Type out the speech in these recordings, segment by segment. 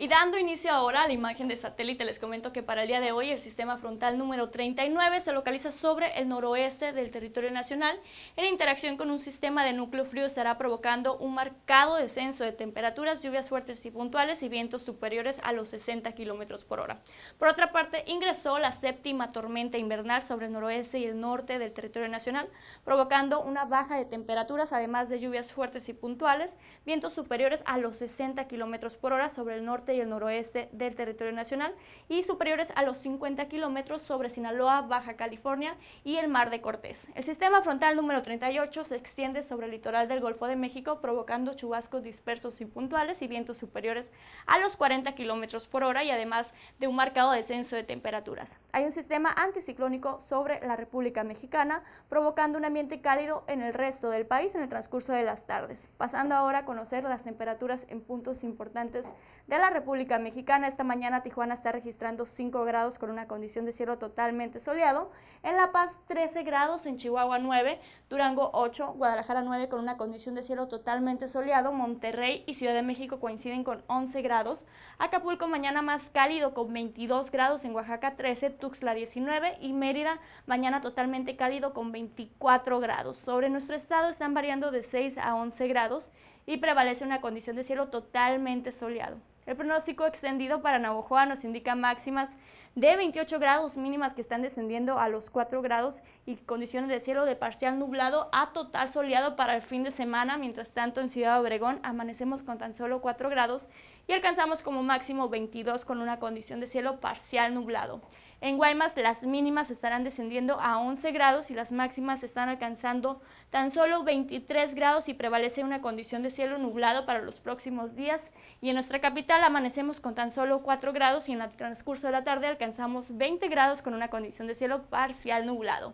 Y dando inicio ahora a la imagen de satélite, les comento que para el día de hoy el sistema frontal número 39 se localiza sobre el noroeste del territorio nacional. En interacción con un sistema de núcleo frío estará provocando un marcado descenso de temperaturas, lluvias fuertes y puntuales y vientos superiores a los 60 kilómetros por hora. Por otra parte, ingresó la séptima tormenta invernal sobre el noroeste y el norte del territorio nacional, provocando una baja de temperaturas, además de lluvias fuertes y puntuales, vientos superiores a los 60 kilómetros por hora sobre el norte y el noroeste del territorio nacional y superiores a los 50 kilómetros sobre Sinaloa, Baja California y el Mar de Cortés. El sistema frontal número 38 se extiende sobre el litoral del Golfo de México, provocando chubascos dispersos y puntuales y vientos superiores a los 40 kilómetros por hora y además de un marcado descenso de temperaturas. Hay un sistema anticiclónico sobre la República Mexicana, provocando un ambiente cálido en el resto del país en el transcurso de las tardes. Pasando ahora a conocer las temperaturas en puntos importantes de la República República Mexicana. Esta mañana Tijuana está registrando 5 grados con una condición de cielo totalmente soleado. En La Paz 13 grados, en Chihuahua 9, Durango 8, Guadalajara 9 con una condición de cielo totalmente soleado. Monterrey y Ciudad de México coinciden con 11 grados. Acapulco mañana más cálido con 22 grados, en Oaxaca 13, Tuxtla 19 y Mérida mañana totalmente cálido con 24 grados. Sobre nuestro estado están variando de 6 a 11 grados y prevalece una condición de cielo totalmente soleado. El pronóstico extendido para Navojoa nos indica máximas de 28 grados mínimas que están descendiendo a los 4 grados y condiciones de cielo de parcial nublado a total soleado para el fin de semana. Mientras tanto, en Ciudad Obregón amanecemos con tan solo 4 grados y alcanzamos como máximo 22 con una condición de cielo parcial nublado. En Guaymas las mínimas estarán descendiendo a 11 grados y las máximas están alcanzando tan solo 23 grados y prevalece una condición de cielo nublado para los próximos días. Y en nuestra capital amanecemos con tan solo 4 grados y en el transcurso de la tarde alcanzamos 20 grados con una condición de cielo parcial nublado.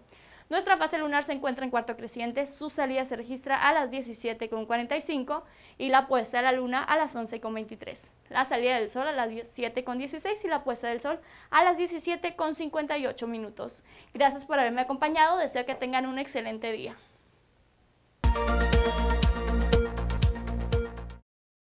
Nuestra fase lunar se encuentra en cuarto creciente, su salida se registra a las 17.45 y la puesta de la luna a las 11.23. La salida del sol a las 17:16 y la puesta del sol a las 17.58 minutos. Gracias por haberme acompañado, deseo que tengan un excelente día.